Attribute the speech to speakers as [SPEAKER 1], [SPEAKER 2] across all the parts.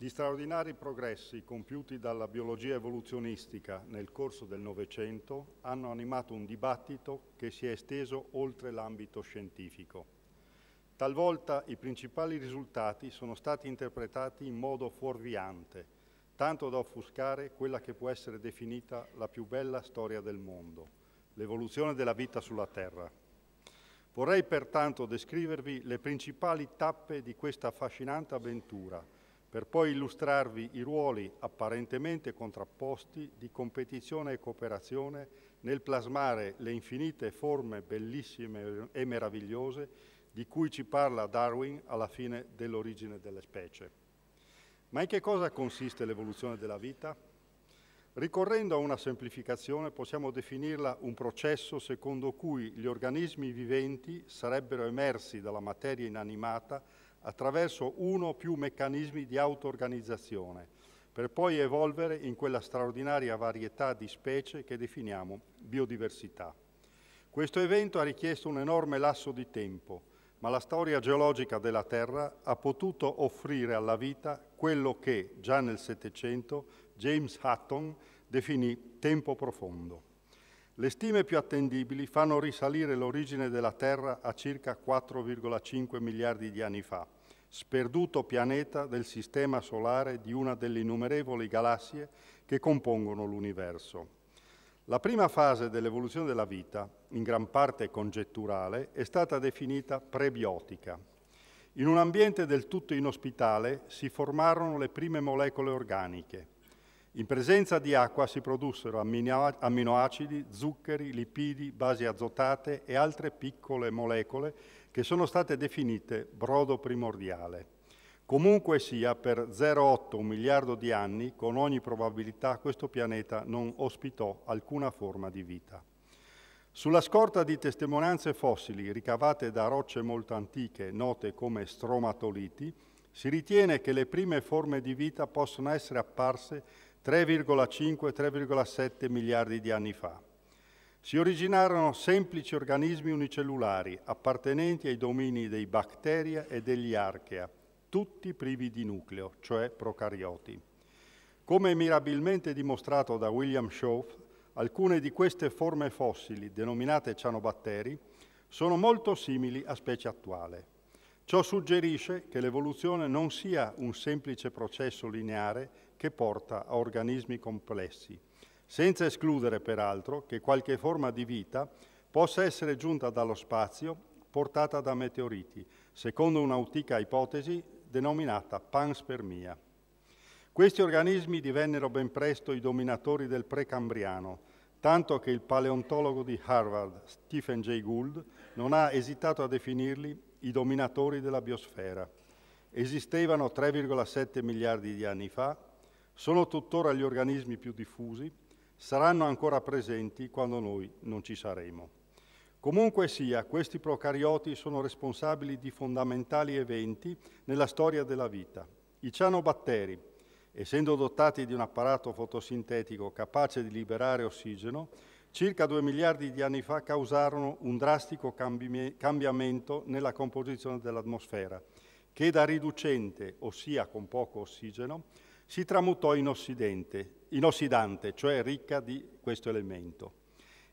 [SPEAKER 1] Gli straordinari progressi compiuti dalla biologia evoluzionistica nel corso del Novecento hanno animato un dibattito che si è esteso oltre l'ambito scientifico. Talvolta i principali risultati sono stati interpretati in modo fuorviante, tanto da offuscare quella che può essere definita la più bella storia del mondo, l'evoluzione della vita sulla Terra. Vorrei pertanto descrivervi le principali tappe di questa affascinante avventura, per poi illustrarvi i ruoli apparentemente contrapposti di competizione e cooperazione nel plasmare le infinite forme bellissime e meravigliose di cui ci parla Darwin alla fine dell'origine delle specie. Ma in che cosa consiste l'evoluzione della vita? Ricorrendo a una semplificazione possiamo definirla un processo secondo cui gli organismi viventi sarebbero emersi dalla materia inanimata attraverso uno o più meccanismi di auto-organizzazione, per poi evolvere in quella straordinaria varietà di specie che definiamo biodiversità. Questo evento ha richiesto un enorme lasso di tempo, ma la storia geologica della Terra ha potuto offrire alla vita quello che, già nel Settecento, James Hutton definì tempo profondo. Le stime più attendibili fanno risalire l'origine della Terra a circa 4,5 miliardi di anni fa, sperduto pianeta del sistema solare di una delle innumerevoli galassie che compongono l'universo. La prima fase dell'evoluzione della vita, in gran parte congetturale, è stata definita prebiotica. In un ambiente del tutto inospitale si formarono le prime molecole organiche, in presenza di acqua si produssero amminoacidi, zuccheri, lipidi, basi azotate e altre piccole molecole che sono state definite brodo primordiale. Comunque sia, per 0,8 un miliardo di anni, con ogni probabilità, questo pianeta non ospitò alcuna forma di vita. Sulla scorta di testimonianze fossili ricavate da rocce molto antiche, note come stromatoliti, si ritiene che le prime forme di vita possono essere apparse 3,5-3,7 miliardi di anni fa. Si originarono semplici organismi unicellulari appartenenti ai domini dei batteria e degli archea, tutti privi di nucleo, cioè procarioti. Come mirabilmente dimostrato da William Schoff, alcune di queste forme fossili, denominate cianobatteri, sono molto simili a specie attuale. Ciò suggerisce che l'evoluzione non sia un semplice processo lineare che porta a organismi complessi, senza escludere peraltro che qualche forma di vita possa essere giunta dallo spazio portata da meteoriti, secondo un'autica ipotesi denominata panspermia. Questi organismi divennero ben presto i dominatori del precambriano, tanto che il paleontologo di Harvard, Stephen Jay Gould, non ha esitato a definirli i dominatori della biosfera. Esistevano 3,7 miliardi di anni fa sono tuttora gli organismi più diffusi, saranno ancora presenti quando noi non ci saremo. Comunque sia, questi procarioti sono responsabili di fondamentali eventi nella storia della vita. I cianobatteri, essendo dotati di un apparato fotosintetico capace di liberare ossigeno, circa 2 miliardi di anni fa causarono un drastico cambiamento nella composizione dell'atmosfera, che da riducente, ossia con poco ossigeno, si tramutò in, in ossidante, cioè ricca di questo elemento.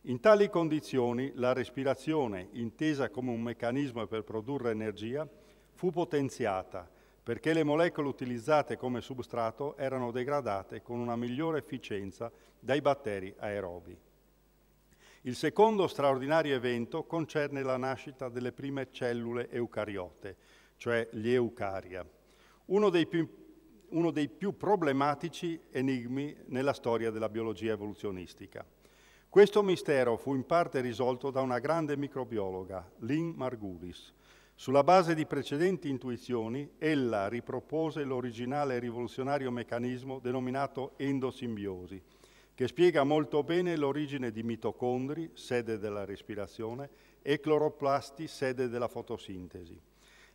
[SPEAKER 1] In tali condizioni la respirazione, intesa come un meccanismo per produrre energia, fu potenziata perché le molecole utilizzate come substrato erano degradate con una migliore efficienza dai batteri aerobi. Il secondo straordinario evento concerne la nascita delle prime cellule eucariote, cioè gli eucaria. Uno dei più uno dei più problematici enigmi nella storia della biologia evoluzionistica. Questo mistero fu in parte risolto da una grande microbiologa, Lynn Margulis. Sulla base di precedenti intuizioni, ella ripropose l'originale rivoluzionario meccanismo denominato endosimbiosi, che spiega molto bene l'origine di mitocondri, sede della respirazione, e cloroplasti, sede della fotosintesi.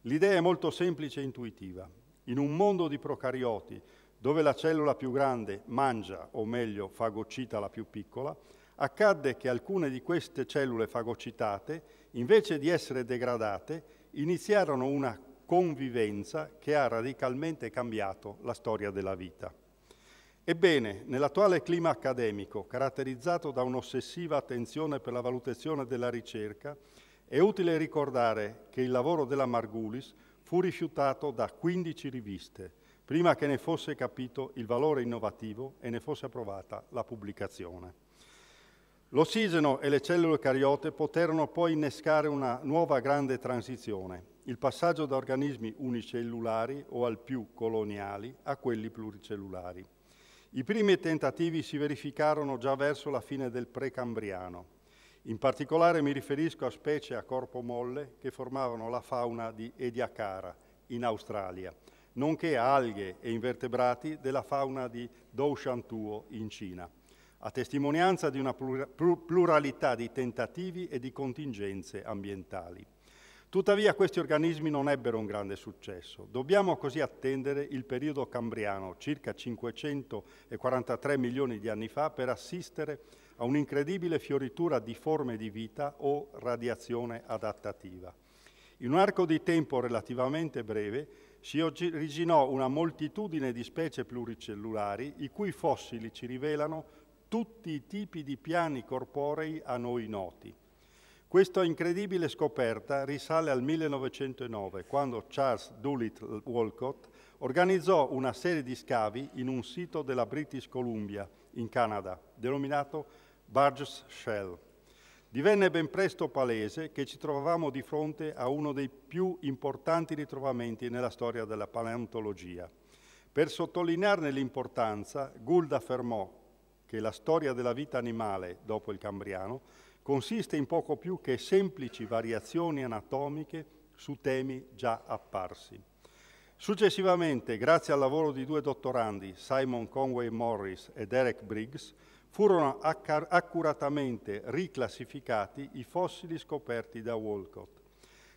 [SPEAKER 1] L'idea è molto semplice e intuitiva. In un mondo di procarioti, dove la cellula più grande mangia, o meglio fagocita la più piccola, accadde che alcune di queste cellule fagocitate, invece di essere degradate, iniziarono una convivenza che ha radicalmente cambiato la storia della vita. Ebbene, nell'attuale clima accademico, caratterizzato da un'ossessiva attenzione per la valutazione della ricerca, è utile ricordare che il lavoro della Margulis fu rifiutato da 15 riviste, prima che ne fosse capito il valore innovativo e ne fosse approvata la pubblicazione. L'ossigeno e le cellule cariote poterono poi innescare una nuova grande transizione, il passaggio da organismi unicellulari o al più coloniali a quelli pluricellulari. I primi tentativi si verificarono già verso la fine del Precambriano, in particolare mi riferisco a specie a corpo molle che formavano la fauna di Ediacara, in Australia, nonché a alghe e invertebrati della fauna di Doushantuo, in Cina, a testimonianza di una pluralità di tentativi e di contingenze ambientali. Tuttavia questi organismi non ebbero un grande successo. Dobbiamo così attendere il periodo cambriano, circa 543 milioni di anni fa, per assistere a a un'incredibile fioritura di forme di vita o radiazione adattativa. In un arco di tempo relativamente breve si originò una moltitudine di specie pluricellulari i cui fossili ci rivelano tutti i tipi di piani corporei a noi noti. Questa incredibile scoperta risale al 1909, quando Charles Doolittle Walcott organizzò una serie di scavi in un sito della British Columbia, in Canada, denominato Burgess Shell. Divenne ben presto palese che ci trovavamo di fronte a uno dei più importanti ritrovamenti nella storia della paleontologia. Per sottolinearne l'importanza, Gould affermò che la storia della vita animale dopo il Cambriano consiste in poco più che semplici variazioni anatomiche su temi già apparsi. Successivamente, grazie al lavoro di due dottorandi, Simon Conway Morris e Derek Briggs, furono accuratamente riclassificati i fossili scoperti da Walcott.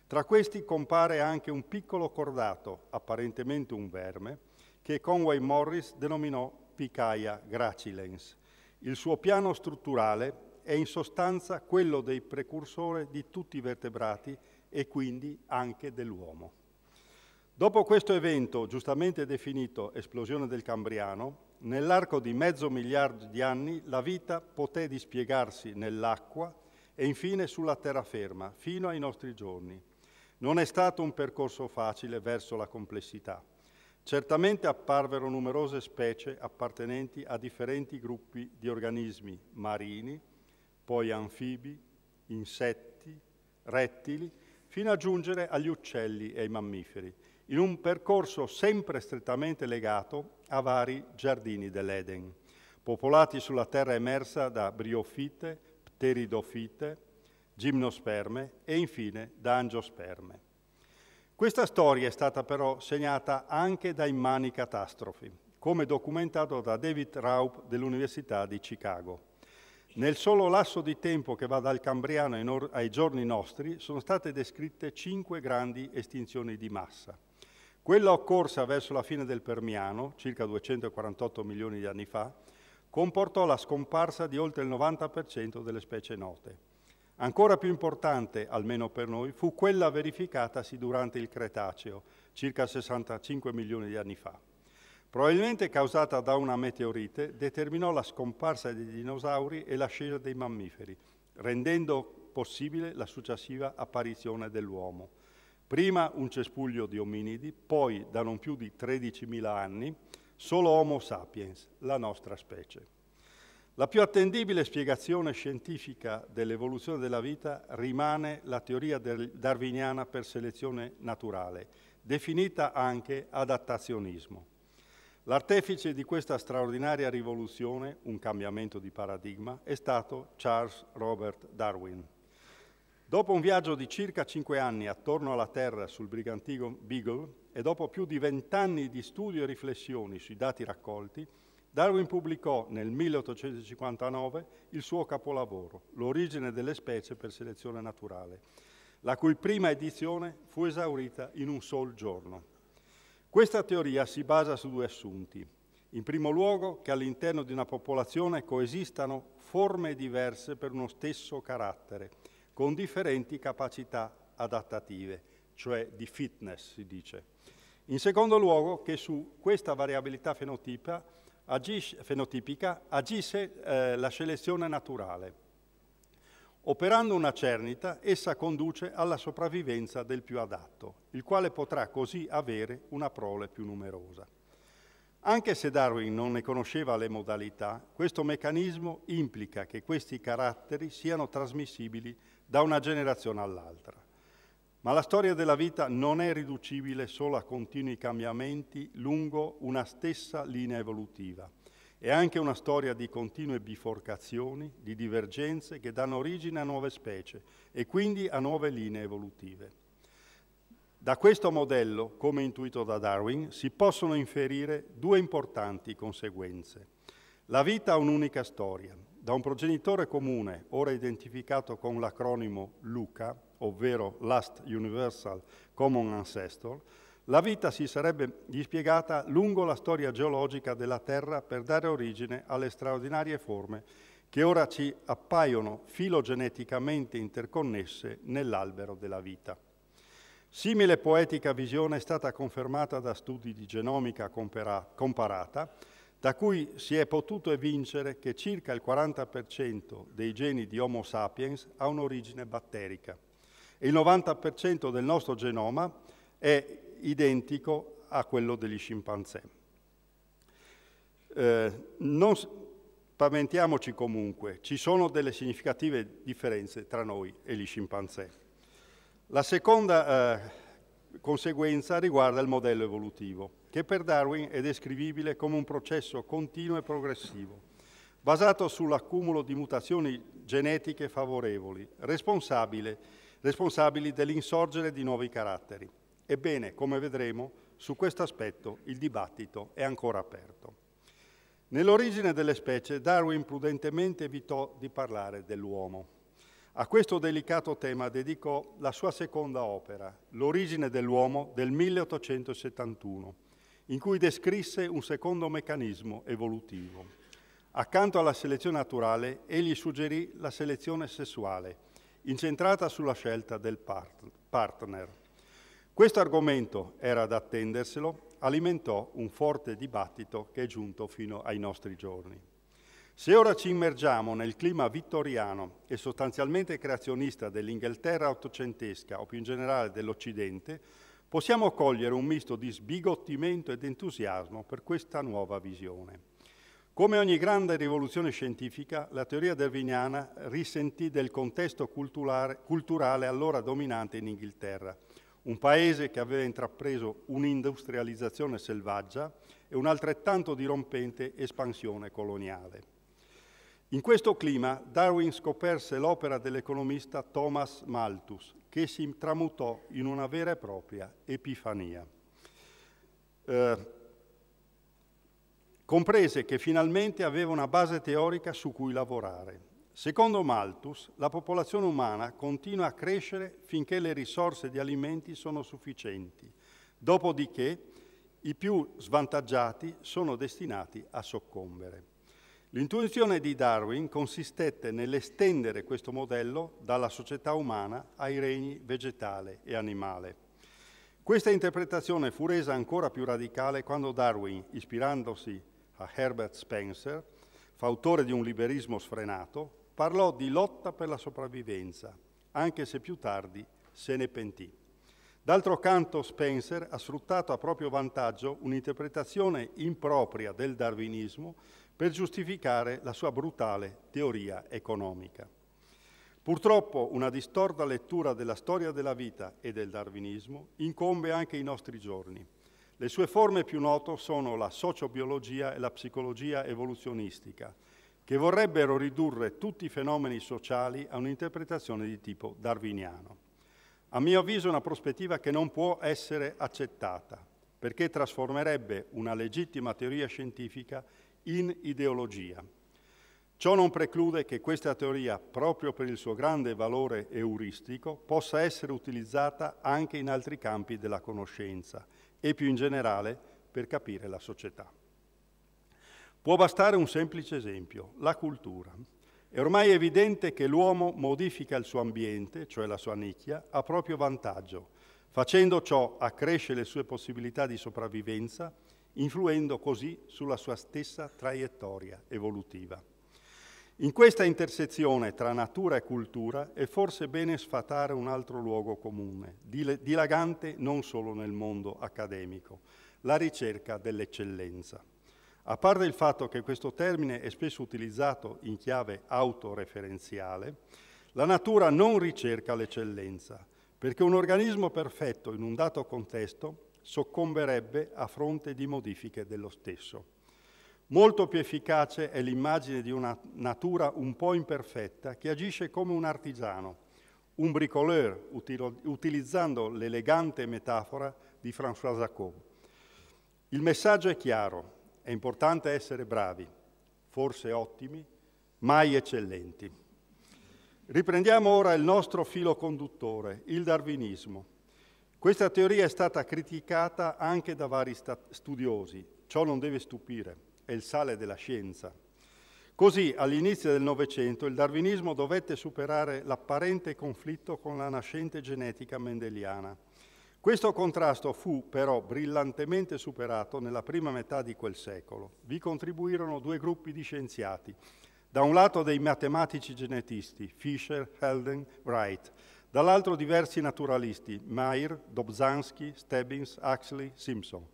[SPEAKER 1] Tra questi compare anche un piccolo cordato, apparentemente un verme, che Conway Morris denominò Picaia gracilens. Il suo piano strutturale è in sostanza quello dei precursori di tutti i vertebrati e quindi anche dell'uomo. Dopo questo evento, giustamente definito esplosione del Cambriano, Nell'arco di mezzo miliardo di anni la vita poté dispiegarsi nell'acqua e infine sulla terraferma, fino ai nostri giorni. Non è stato un percorso facile verso la complessità. Certamente apparvero numerose specie appartenenti a differenti gruppi di organismi marini, poi anfibi, insetti, rettili, fino a giungere agli uccelli e ai mammiferi, in un percorso sempre strettamente legato a vari giardini dell'Eden, popolati sulla terra emersa da briofite, pteridofite, gimnosperme e infine da angiosperme. Questa storia è stata però segnata anche da immani catastrofi, come documentato da David Raup dell'Università di Chicago. Nel solo lasso di tempo che va dal Cambriano ai giorni nostri sono state descritte cinque grandi estinzioni di massa. Quella occorsa verso la fine del Permiano, circa 248 milioni di anni fa, comportò la scomparsa di oltre il 90% delle specie note. Ancora più importante, almeno per noi, fu quella verificatasi durante il Cretaceo, circa 65 milioni di anni fa. Probabilmente causata da una meteorite, determinò la scomparsa dei dinosauri e l'ascesa dei mammiferi, rendendo possibile la successiva apparizione dell'uomo. Prima un cespuglio di ominidi, poi da non più di 13.000 anni solo Homo sapiens, la nostra specie. La più attendibile spiegazione scientifica dell'evoluzione della vita rimane la teoria darwiniana per selezione naturale, definita anche adattazionismo. L'artefice di questa straordinaria rivoluzione, un cambiamento di paradigma, è stato Charles Robert Darwin. Dopo un viaggio di circa cinque anni attorno alla Terra sul brigantino Beagle e dopo più di vent'anni di studio e riflessioni sui dati raccolti, Darwin pubblicò nel 1859 il suo capolavoro, L'origine delle specie per selezione naturale, la cui prima edizione fu esaurita in un sol giorno. Questa teoria si basa su due assunti. In primo luogo che all'interno di una popolazione coesistano forme diverse per uno stesso carattere – con differenti capacità adattative, cioè di fitness si dice. In secondo luogo che su questa variabilità fenotipica agisse eh, la selezione naturale. Operando una cernita, essa conduce alla sopravvivenza del più adatto, il quale potrà così avere una prole più numerosa. Anche se Darwin non ne conosceva le modalità, questo meccanismo implica che questi caratteri siano trasmissibili da una generazione all'altra. Ma la storia della vita non è riducibile solo a continui cambiamenti lungo una stessa linea evolutiva. È anche una storia di continue biforcazioni, di divergenze che danno origine a nuove specie e quindi a nuove linee evolutive. Da questo modello, come intuito da Darwin, si possono inferire due importanti conseguenze. La vita ha un'unica storia da un progenitore comune, ora identificato con l'acronimo LUCA, ovvero Last Universal Common Ancestor, la vita si sarebbe dispiegata lungo la storia geologica della Terra per dare origine alle straordinarie forme che ora ci appaiono filogeneticamente interconnesse nell'albero della vita. Simile poetica visione è stata confermata da studi di genomica comparata, da cui si è potuto evincere che circa il 40% dei geni di Homo sapiens ha un'origine batterica. E il 90% del nostro genoma è identico a quello degli scimpanzé. Eh, non spaventiamoci comunque, ci sono delle significative differenze tra noi e gli scimpanzé. La seconda eh, conseguenza riguarda il modello evolutivo che per Darwin è descrivibile come un processo continuo e progressivo, basato sull'accumulo di mutazioni genetiche favorevoli, responsabili dell'insorgere di nuovi caratteri. Ebbene, come vedremo, su questo aspetto il dibattito è ancora aperto. Nell'origine delle specie Darwin prudentemente evitò di parlare dell'uomo. A questo delicato tema dedicò la sua seconda opera, L'origine dell'uomo del 1871, in cui descrisse un secondo meccanismo evolutivo. Accanto alla selezione naturale, egli suggerì la selezione sessuale, incentrata sulla scelta del partner. Questo argomento era da attenderselo, alimentò un forte dibattito che è giunto fino ai nostri giorni. Se ora ci immergiamo nel clima vittoriano e sostanzialmente creazionista dell'Inghilterra ottocentesca o più in generale dell'Occidente, possiamo cogliere un misto di sbigottimento ed entusiasmo per questa nuova visione. Come ogni grande rivoluzione scientifica, la teoria darwiniana risentì del contesto culturale, allora dominante in Inghilterra, un paese che aveva intrapreso un'industrializzazione selvaggia e un'altrettanto dirompente espansione coloniale. In questo clima Darwin scoperse l'opera dell'economista Thomas Malthus, che si tramutò in una vera e propria epifania. Eh, comprese che finalmente aveva una base teorica su cui lavorare. Secondo Malthus, la popolazione umana continua a crescere finché le risorse di alimenti sono sufficienti, dopodiché i più svantaggiati sono destinati a soccombere. L'intuizione di Darwin consistette nell'estendere questo modello dalla società umana ai regni vegetale e animale. Questa interpretazione fu resa ancora più radicale quando Darwin, ispirandosi a Herbert Spencer, fautore di un liberismo sfrenato, parlò di lotta per la sopravvivenza, anche se più tardi se ne pentì. D'altro canto Spencer ha sfruttato a proprio vantaggio un'interpretazione impropria del darwinismo per giustificare la sua brutale teoria economica. Purtroppo una distorta lettura della storia della vita e del darwinismo incombe anche ai nostri giorni. Le sue forme più note sono la sociobiologia e la psicologia evoluzionistica, che vorrebbero ridurre tutti i fenomeni sociali a un'interpretazione di tipo darwiniano. A mio avviso è una prospettiva che non può essere accettata, perché trasformerebbe una legittima teoria scientifica in ideologia. Ciò non preclude che questa teoria, proprio per il suo grande valore euristico, possa essere utilizzata anche in altri campi della conoscenza e più in generale per capire la società. Può bastare un semplice esempio, la cultura. È ormai evidente che l'uomo modifica il suo ambiente, cioè la sua nicchia, a proprio vantaggio. Facendo ciò accresce le sue possibilità di sopravvivenza influendo così sulla sua stessa traiettoria evolutiva. In questa intersezione tra natura e cultura è forse bene sfatare un altro luogo comune, dilagante non solo nel mondo accademico, la ricerca dell'eccellenza. A parte il fatto che questo termine è spesso utilizzato in chiave autoreferenziale, la natura non ricerca l'eccellenza, perché un organismo perfetto in un dato contesto soccomberebbe a fronte di modifiche dello stesso. Molto più efficace è l'immagine di una natura un po' imperfetta che agisce come un artigiano, un bricoleur, utilizzando l'elegante metafora di François Jacob. Il messaggio è chiaro, è importante essere bravi, forse ottimi, mai eccellenti. Riprendiamo ora il nostro filo conduttore, il darwinismo. Questa teoria è stata criticata anche da vari studiosi. Ciò non deve stupire, è il sale della scienza. Così, all'inizio del Novecento, il darwinismo dovette superare l'apparente conflitto con la nascente genetica mendeliana. Questo contrasto fu però brillantemente superato nella prima metà di quel secolo. Vi contribuirono due gruppi di scienziati, da un lato dei matematici genetisti Fisher, Helden, Wright, dall'altro diversi naturalisti, Mayer, Dobzhansky, Stebbins, Huxley, Simpson.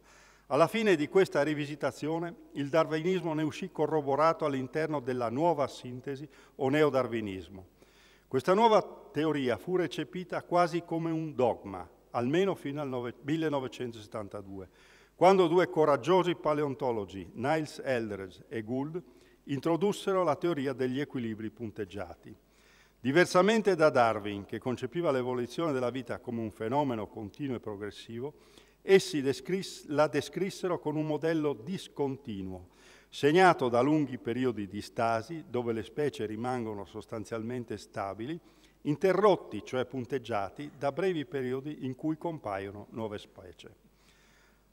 [SPEAKER 1] Alla fine di questa rivisitazione il darwinismo ne uscì corroborato all'interno della nuova sintesi o neodarwinismo. Questa nuova teoria fu recepita quasi come un dogma, almeno fino al 1972, quando due coraggiosi paleontologi, Niles Eldredge e Gould, introdussero la teoria degli equilibri punteggiati. Diversamente da Darwin, che concepiva l'evoluzione della vita come un fenomeno continuo e progressivo, essi descris la descrissero con un modello discontinuo, segnato da lunghi periodi di stasi, dove le specie rimangono sostanzialmente stabili, interrotti, cioè punteggiati, da brevi periodi in cui compaiono nuove specie.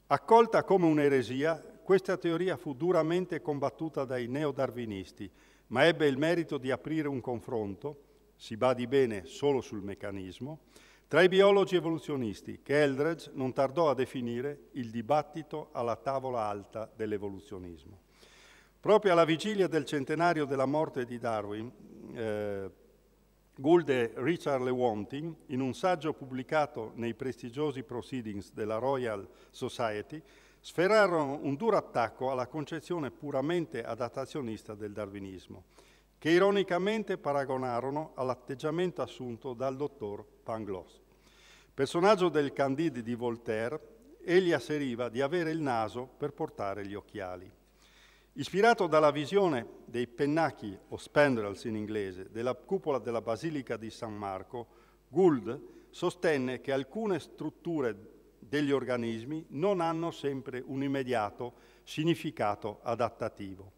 [SPEAKER 1] Accolta come un'eresia, questa teoria fu duramente combattuta dai neodarwinisti, ma ebbe il merito di aprire un confronto si badi bene solo sul meccanismo, tra i biologi evoluzionisti che Eldredge non tardò a definire il dibattito alla tavola alta dell'evoluzionismo. Proprio alla vigilia del centenario della morte di Darwin, eh, Gould e Richard Lewontin, in un saggio pubblicato nei prestigiosi Proceedings della Royal Society, sferrarono un duro attacco alla concezione puramente adattazionista del darwinismo che ironicamente paragonarono all'atteggiamento assunto dal dottor Pangloss. Personaggio del Candide di Voltaire, egli asseriva di avere il naso per portare gli occhiali. Ispirato dalla visione dei pennacchi o spandrels in inglese della cupola della Basilica di San Marco, Gould sostenne che alcune strutture degli organismi non hanno sempre un immediato significato adattativo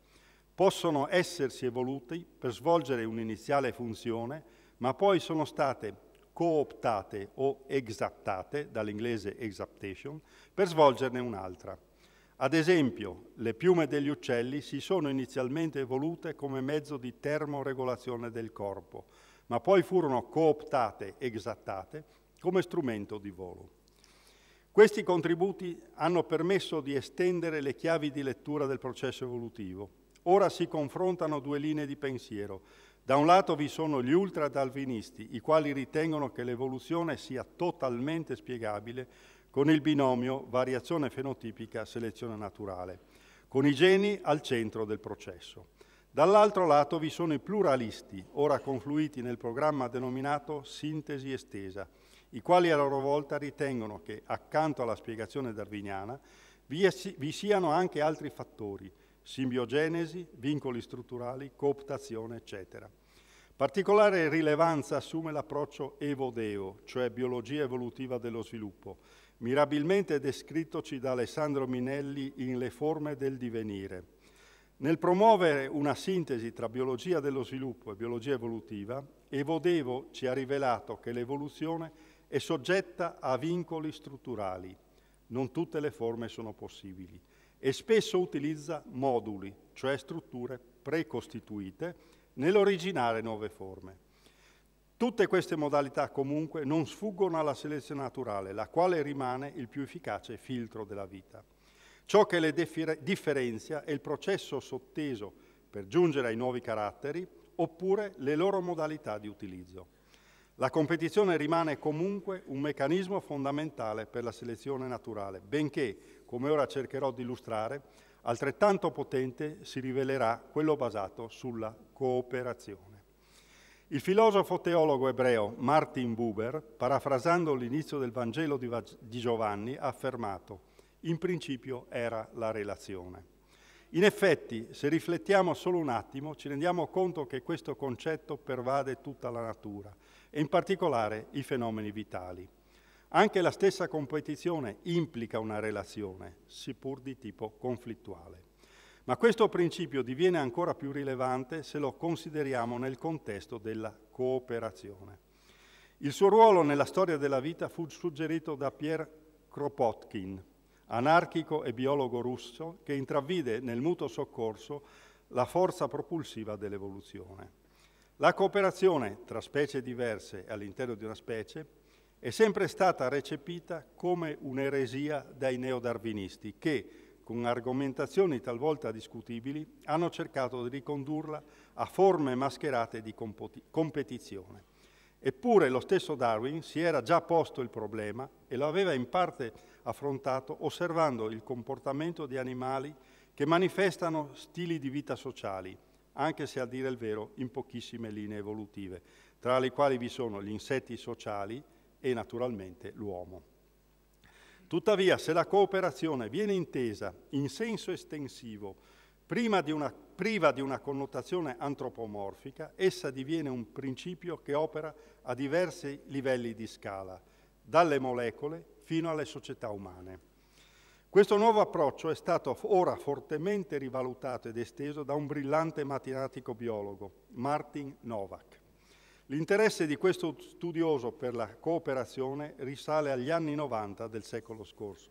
[SPEAKER 1] possono essersi evoluti per svolgere un'iniziale funzione, ma poi sono state cooptate o exaptate, dall'inglese exaptation, per svolgerne un'altra. Ad esempio, le piume degli uccelli si sono inizialmente evolute come mezzo di termoregolazione del corpo, ma poi furono cooptate, esattate, come strumento di volo. Questi contributi hanno permesso di estendere le chiavi di lettura del processo evolutivo, Ora si confrontano due linee di pensiero. Da un lato vi sono gli ultra-dalvinisti, i quali ritengono che l'evoluzione sia totalmente spiegabile con il binomio variazione fenotipica-selezione naturale, con i geni al centro del processo. Dall'altro lato vi sono i pluralisti, ora confluiti nel programma denominato sintesi estesa, i quali a loro volta ritengono che, accanto alla spiegazione darwiniana, vi siano anche altri fattori, simbiogenesi, vincoli strutturali, cooptazione, eccetera. Particolare rilevanza assume l'approccio evo evodeo, cioè biologia evolutiva dello sviluppo, mirabilmente descrittoci da Alessandro Minelli in Le forme del divenire. Nel promuovere una sintesi tra biologia dello sviluppo e biologia evolutiva, Evodevo ci ha rivelato che l'evoluzione è soggetta a vincoli strutturali. Non tutte le forme sono possibili e spesso utilizza moduli, cioè strutture precostituite, nell'originare nuove forme. Tutte queste modalità comunque non sfuggono alla selezione naturale, la quale rimane il più efficace filtro della vita. Ciò che le differenzia è il processo sotteso per giungere ai nuovi caratteri oppure le loro modalità di utilizzo. La competizione rimane comunque un meccanismo fondamentale per la selezione naturale, benché, come ora cercherò di illustrare, altrettanto potente si rivelerà quello basato sulla cooperazione. Il filosofo teologo ebreo Martin Buber, parafrasando l'inizio del Vangelo di Giovanni, ha affermato in principio era la relazione. In effetti, se riflettiamo solo un attimo, ci rendiamo conto che questo concetto pervade tutta la natura e in particolare i fenomeni vitali. Anche la stessa competizione implica una relazione, seppur di tipo conflittuale. Ma questo principio diviene ancora più rilevante se lo consideriamo nel contesto della cooperazione. Il suo ruolo nella storia della vita fu suggerito da Pierre Kropotkin, anarchico e biologo russo, che intravide nel mutuo soccorso la forza propulsiva dell'evoluzione. La cooperazione tra specie diverse all'interno di una specie è sempre stata recepita come un'eresia dai neodarwinisti che, con argomentazioni talvolta discutibili, hanno cercato di ricondurla a forme mascherate di competizione. Eppure lo stesso Darwin si era già posto il problema e lo aveva in parte affrontato osservando il comportamento di animali che manifestano stili di vita sociali, anche se a dire il vero in pochissime linee evolutive, tra le quali vi sono gli insetti sociali e naturalmente l'uomo. Tuttavia, se la cooperazione viene intesa in senso estensivo, di una, priva di una connotazione antropomorfica, essa diviene un principio che opera a diversi livelli di scala, dalle molecole fino alle società umane. Questo nuovo approccio è stato ora fortemente rivalutato ed esteso da un brillante matematico biologo, Martin Novak. L'interesse di questo studioso per la cooperazione risale agli anni 90 del secolo scorso,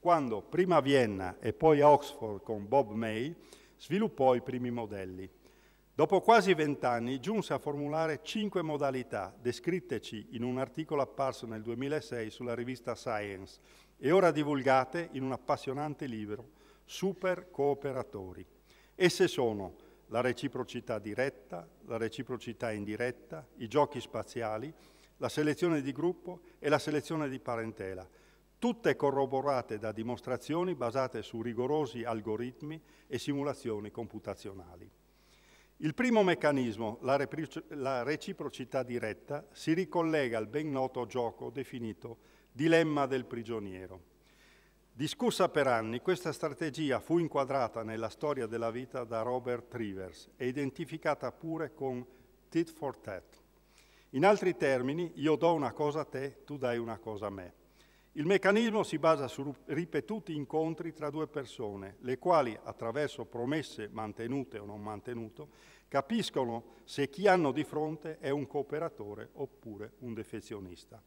[SPEAKER 1] quando prima a Vienna e poi a Oxford con Bob May sviluppò i primi modelli. Dopo quasi vent'anni giunse a formulare cinque modalità, descritteci in un articolo apparso nel 2006 sulla rivista Science e ora divulgate in un appassionante libro, Super Cooperatori. Esse sono la reciprocità diretta, la reciprocità indiretta, i giochi spaziali, la selezione di gruppo e la selezione di parentela, tutte corroborate da dimostrazioni basate su rigorosi algoritmi e simulazioni computazionali. Il primo meccanismo, la, reciprocità diretta, si ricollega al ben noto gioco definito dilemma del prigioniero. Discussa per anni, questa strategia fu inquadrata nella storia della vita da Robert Rivers e identificata pure con tit for tat. In altri termini, io do una cosa a te, tu dai una cosa a me. Il meccanismo si basa su ripetuti incontri tra due persone, le quali, attraverso promesse mantenute o non mantenute, capiscono se chi hanno di fronte è un cooperatore oppure un defezionista.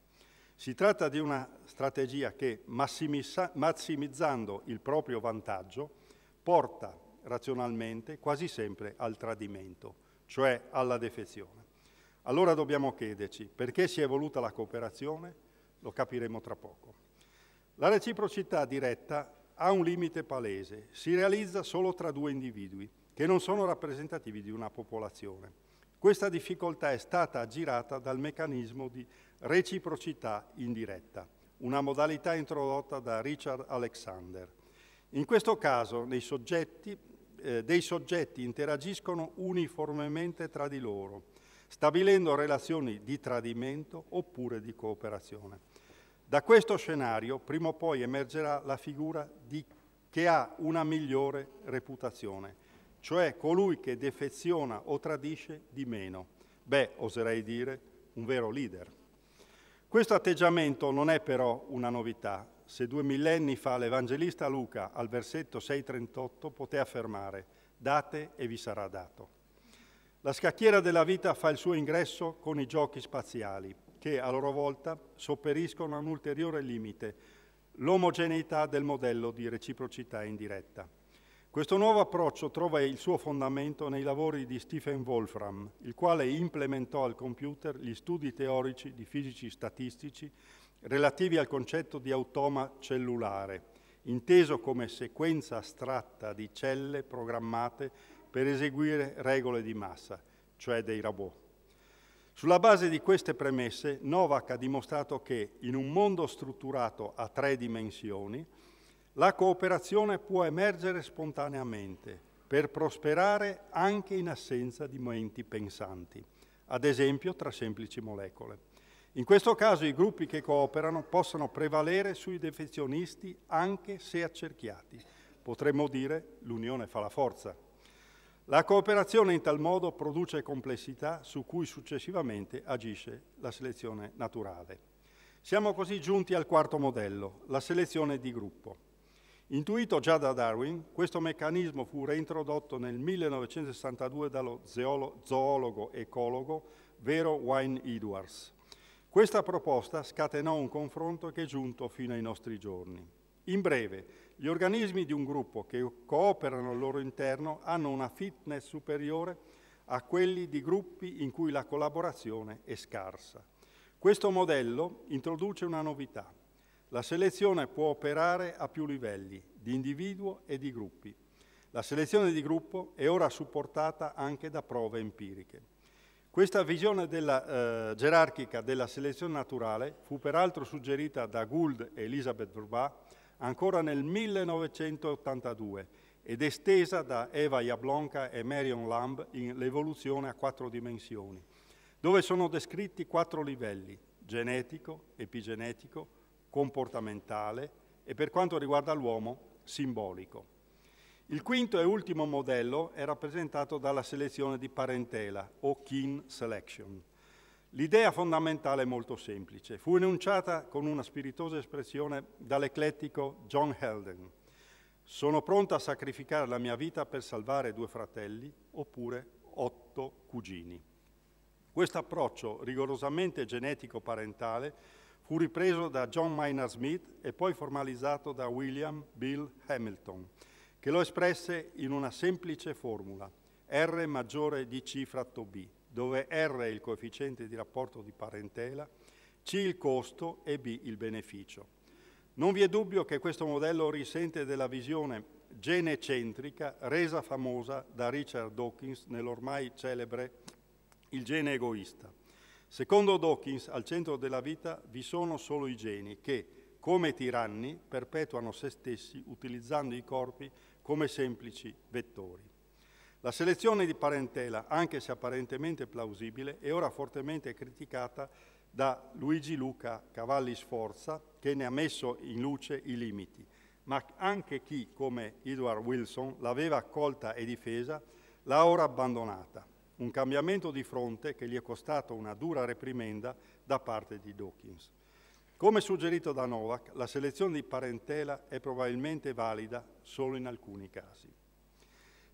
[SPEAKER 1] Si tratta di una strategia che, massimizzando il proprio vantaggio, porta razionalmente quasi sempre al tradimento, cioè alla defezione. Allora dobbiamo chiederci perché si è voluta la cooperazione, lo capiremo tra poco. La reciprocità diretta ha un limite palese, si realizza solo tra due individui che non sono rappresentativi di una popolazione. Questa difficoltà è stata aggirata dal meccanismo di reciprocità indiretta, una modalità introdotta da Richard Alexander. In questo caso soggetti, eh, dei soggetti interagiscono uniformemente tra di loro, stabilendo relazioni di tradimento oppure di cooperazione. Da questo scenario prima o poi emergerà la figura di, che ha una migliore reputazione, cioè colui che defeziona o tradisce di meno. Beh, oserei dire, un vero leader. Questo atteggiamento non è però una novità. Se due millenni fa l'Evangelista Luca al versetto 6.38 poté affermare date e vi sarà dato. La scacchiera della vita fa il suo ingresso con i giochi spaziali, che a loro volta sopperiscono a un ulteriore limite, l'omogeneità del modello di reciprocità indiretta. Questo nuovo approccio trova il suo fondamento nei lavori di Stephen Wolfram, il quale implementò al computer gli studi teorici di fisici statistici relativi al concetto di automa cellulare, inteso come sequenza astratta di celle programmate per eseguire regole di massa, cioè dei robot. Sulla base di queste premesse, Novak ha dimostrato che in un mondo strutturato a tre dimensioni, la cooperazione può emergere spontaneamente per prosperare anche in assenza di momenti pensanti, ad esempio tra semplici molecole. In questo caso i gruppi che cooperano possono prevalere sui defezionisti anche se accerchiati. Potremmo dire l'unione fa la forza. La cooperazione in tal modo produce complessità su cui successivamente agisce la selezione naturale. Siamo così giunti al quarto modello, la selezione di gruppo. Intuito già da Darwin, questo meccanismo fu reintrodotto nel 1962 dallo zoologo ecologo Vero Wine Edwards. Questa proposta scatenò un confronto che è giunto fino ai nostri giorni. In breve, gli organismi di un gruppo che cooperano al loro interno hanno una fitness superiore a quelli di gruppi in cui la collaborazione è scarsa. Questo modello introduce una novità. La selezione può operare a più livelli, di individuo e di gruppi. La selezione di gruppo è ora supportata anche da prove empiriche. Questa visione della, eh, gerarchica della selezione naturale fu peraltro suggerita da Gould e Elisabeth Durbach ancora nel 1982 ed estesa da Eva Jablonka e Marion Lamb in L'evoluzione a quattro dimensioni, dove sono descritti quattro livelli, genetico, epigenetico, comportamentale e per quanto riguarda l'uomo, simbolico. Il quinto e ultimo modello è rappresentato dalla selezione di parentela o kin selection. L'idea fondamentale è molto semplice. Fu enunciata con una spiritosa espressione dall'eclettico John Helden. Sono pronto a sacrificare la mia vita per salvare due fratelli oppure otto cugini. Questo approccio rigorosamente genetico-parentale fu ripreso da John Maynard Smith e poi formalizzato da William Bill Hamilton, che lo espresse in una semplice formula, R maggiore di C fratto B, dove R è il coefficiente di rapporto di parentela, C il costo e B il beneficio. Non vi è dubbio che questo modello risente della visione genecentrica resa famosa da Richard Dawkins nell'ormai celebre Il gene egoista. Secondo Dawkins, al centro della vita vi sono solo i geni che, come tiranni, perpetuano se stessi utilizzando i corpi come semplici vettori. La selezione di parentela, anche se apparentemente plausibile, è ora fortemente criticata da Luigi Luca Cavalli Sforza, che ne ha messo in luce i limiti, ma anche chi, come Edward Wilson, l'aveva accolta e difesa, l'ha ora abbandonata. Un cambiamento di fronte che gli è costato una dura reprimenda da parte di Dawkins. Come suggerito da Novak, la selezione di parentela è probabilmente valida solo in alcuni casi.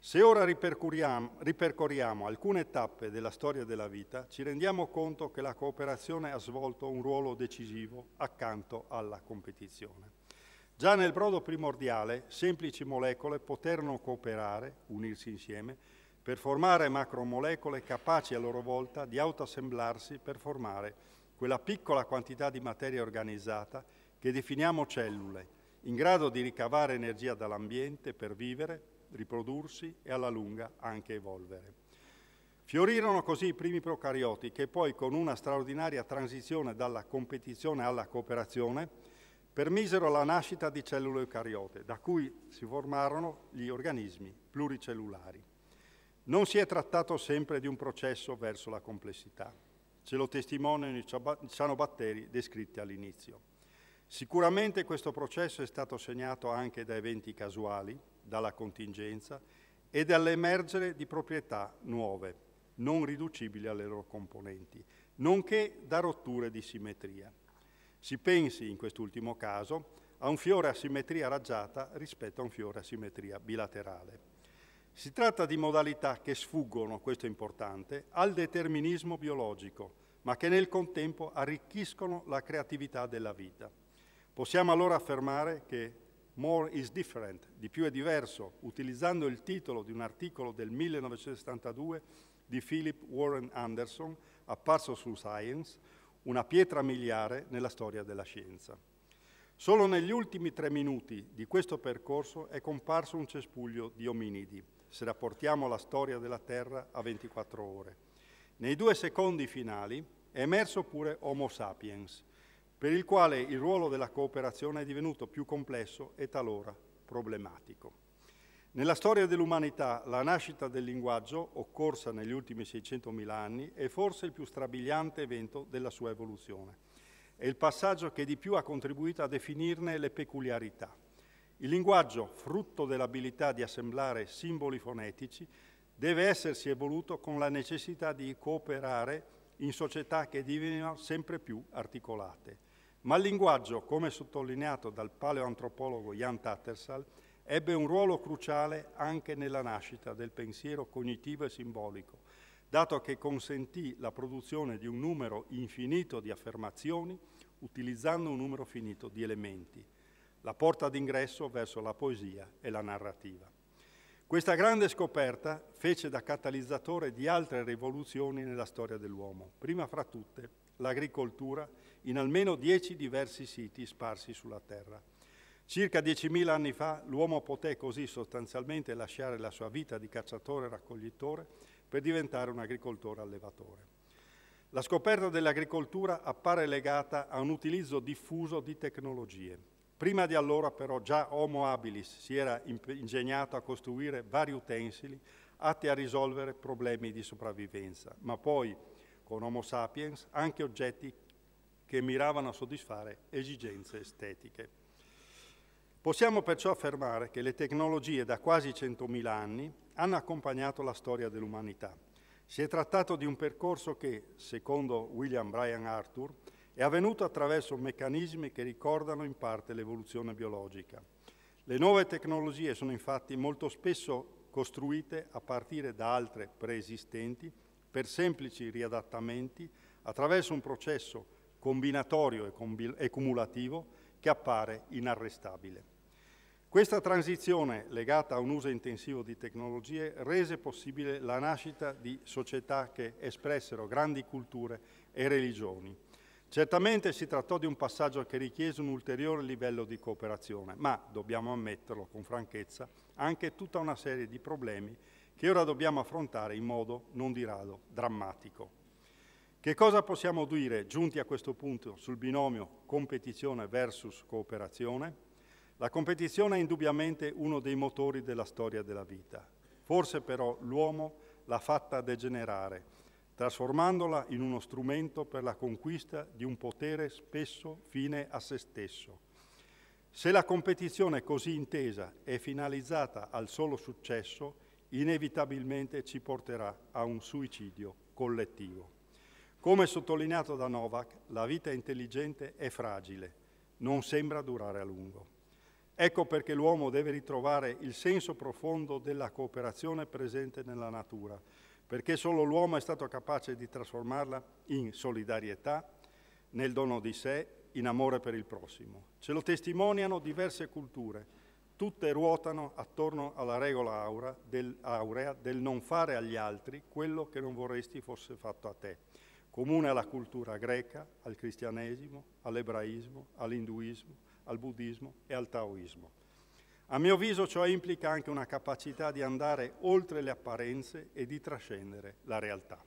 [SPEAKER 1] Se ora ripercorriamo alcune tappe della storia della vita, ci rendiamo conto che la cooperazione ha svolto un ruolo decisivo accanto alla competizione. Già nel brodo primordiale, semplici molecole poterono cooperare, unirsi insieme, per formare macromolecole capaci a loro volta di autoassemblarsi per formare quella piccola quantità di materia organizzata che definiamo cellule, in grado di ricavare energia dall'ambiente per vivere, riprodursi e alla lunga anche evolvere. Fiorirono così i primi procarioti che poi con una straordinaria transizione dalla competizione alla cooperazione permisero la nascita di cellule eucariote, da cui si formarono gli organismi pluricellulari. Non si è trattato sempre di un processo verso la complessità. Ce lo testimoniano i cianobatteri descritti all'inizio. Sicuramente questo processo è stato segnato anche da eventi casuali, dalla contingenza e dall'emergere di proprietà nuove, non riducibili alle loro componenti, nonché da rotture di simmetria. Si pensi, in quest'ultimo caso, a un fiore a simmetria raggiata rispetto a un fiore a simmetria bilaterale. Si tratta di modalità che sfuggono, questo è importante, al determinismo biologico, ma che nel contempo arricchiscono la creatività della vita. Possiamo allora affermare che More is different, di più è diverso, utilizzando il titolo di un articolo del 1972 di Philip Warren Anderson, apparso su Science, una pietra miliare nella storia della scienza. Solo negli ultimi tre minuti di questo percorso è comparso un cespuglio di ominidi, se rapportiamo la storia della Terra a 24 ore. Nei due secondi finali è emerso pure Homo sapiens, per il quale il ruolo della cooperazione è divenuto più complesso e talora problematico. Nella storia dell'umanità la nascita del linguaggio, occorsa negli ultimi 600.000 anni, è forse il più strabiliante evento della sua evoluzione. È il passaggio che di più ha contribuito a definirne le peculiarità. Il linguaggio, frutto dell'abilità di assemblare simboli fonetici, deve essersi evoluto con la necessità di cooperare in società che diventano sempre più articolate. Ma il linguaggio, come sottolineato dal paleoantropologo Jan Tattersall, ebbe un ruolo cruciale anche nella nascita del pensiero cognitivo e simbolico, dato che consentì la produzione di un numero infinito di affermazioni utilizzando un numero finito di elementi, la porta d'ingresso verso la poesia e la narrativa. Questa grande scoperta fece da catalizzatore di altre rivoluzioni nella storia dell'uomo, prima fra tutte l'agricoltura in almeno dieci diversi siti sparsi sulla Terra. Circa 10.000 anni fa l'uomo poté così sostanzialmente lasciare la sua vita di cacciatore-raccoglitore per diventare un agricoltore-allevatore. La scoperta dell'agricoltura appare legata a un utilizzo diffuso di tecnologie. Prima di allora però già Homo habilis si era ingegnato a costruire vari utensili atti a risolvere problemi di sopravvivenza, ma poi con Homo sapiens anche oggetti che miravano a soddisfare esigenze estetiche. Possiamo perciò affermare che le tecnologie da quasi 100.000 anni hanno accompagnato la storia dell'umanità. Si è trattato di un percorso che, secondo William Bryan Arthur, è avvenuto attraverso meccanismi che ricordano in parte l'evoluzione biologica. Le nuove tecnologie sono infatti molto spesso costruite a partire da altre preesistenti per semplici riadattamenti attraverso un processo combinatorio e, cumulativo che appare inarrestabile. Questa transizione, legata a un uso intensivo di tecnologie, rese possibile la nascita di società che espressero grandi culture e religioni. Certamente si trattò di un passaggio che richiese un ulteriore livello di cooperazione, ma dobbiamo ammetterlo con franchezza anche tutta una serie di problemi che ora dobbiamo affrontare in modo non di rado drammatico. Che cosa possiamo dire, giunti a questo punto, sul binomio competizione versus cooperazione? La competizione è indubbiamente uno dei motori della storia della vita. Forse però l'uomo l'ha fatta degenerare, trasformandola in uno strumento per la conquista di un potere spesso fine a se stesso. Se la competizione così intesa è finalizzata al solo successo, inevitabilmente ci porterà a un suicidio collettivo. Come sottolineato da Novak, la vita intelligente è fragile, non sembra durare a lungo. Ecco perché l'uomo deve ritrovare il senso profondo della cooperazione presente nella natura, perché solo l'uomo è stato capace di trasformarla in solidarietà, nel dono di sé, in amore per il prossimo. Ce lo testimoniano diverse culture, tutte ruotano attorno alla regola aura, del, aurea del non fare agli altri quello che non vorresti fosse fatto a te comune alla cultura greca, al cristianesimo, all'ebraismo, all'induismo, al buddismo e al taoismo. A mio avviso ciò implica anche una capacità di andare oltre le apparenze e di trascendere la realtà.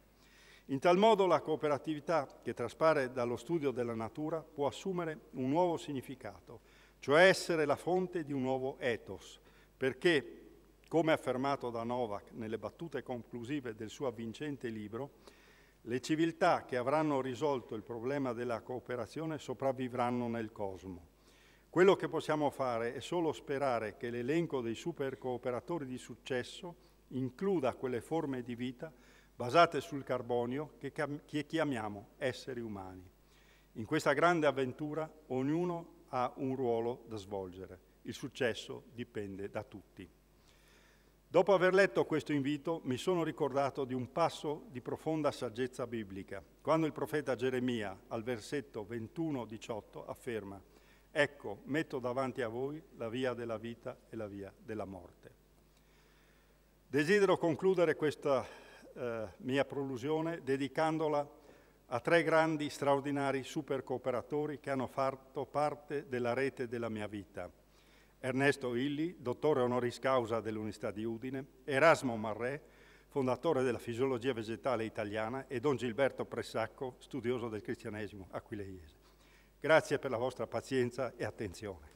[SPEAKER 1] In tal modo la cooperatività che traspare dallo studio della natura può assumere un nuovo significato, cioè essere la fonte di un nuovo ethos, perché, come affermato da Novak nelle battute conclusive del suo avvincente libro, le civiltà che avranno risolto il problema della cooperazione sopravvivranno nel cosmo. Quello che possiamo fare è solo sperare che l'elenco dei super cooperatori di successo includa quelle forme di vita basate sul carbonio che chiamiamo esseri umani. In questa grande avventura ognuno ha un ruolo da svolgere. Il successo dipende da tutti. Dopo aver letto questo invito mi sono ricordato di un passo di profonda saggezza biblica, quando il profeta Geremia al versetto 21-18 afferma, ecco, metto davanti a voi la via della vita e la via della morte. Desidero concludere questa eh, mia prolusione dedicandola a tre grandi, straordinari supercooperatori che hanno fatto parte della rete della mia vita Ernesto Illi, dottore honoris causa dell'Università di Udine, Erasmo Marré, fondatore della fisiologia vegetale italiana, e Don Gilberto Pressacco, studioso del cristianesimo aquileiese. Grazie per la vostra pazienza e attenzione.